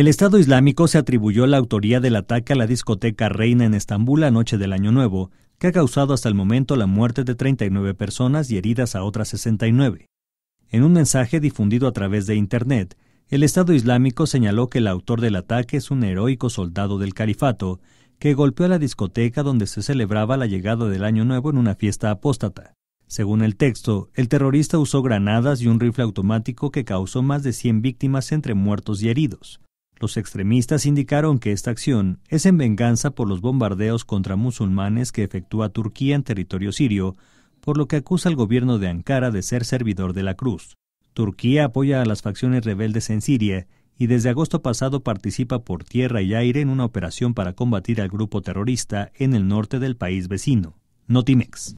El Estado Islámico se atribuyó la autoría del ataque a la discoteca Reina en Estambul anoche del Año Nuevo, que ha causado hasta el momento la muerte de 39 personas y heridas a otras 69. En un mensaje difundido a través de Internet, el Estado Islámico señaló que el autor del ataque es un heroico soldado del califato, que golpeó a la discoteca donde se celebraba la llegada del Año Nuevo en una fiesta apóstata. Según el texto, el terrorista usó granadas y un rifle automático que causó más de 100 víctimas entre muertos y heridos. Los extremistas indicaron que esta acción es en venganza por los bombardeos contra musulmanes que efectúa Turquía en territorio sirio, por lo que acusa al gobierno de Ankara de ser servidor de la cruz. Turquía apoya a las facciones rebeldes en Siria y desde agosto pasado participa por tierra y aire en una operación para combatir al grupo terrorista en el norte del país vecino, Notimex.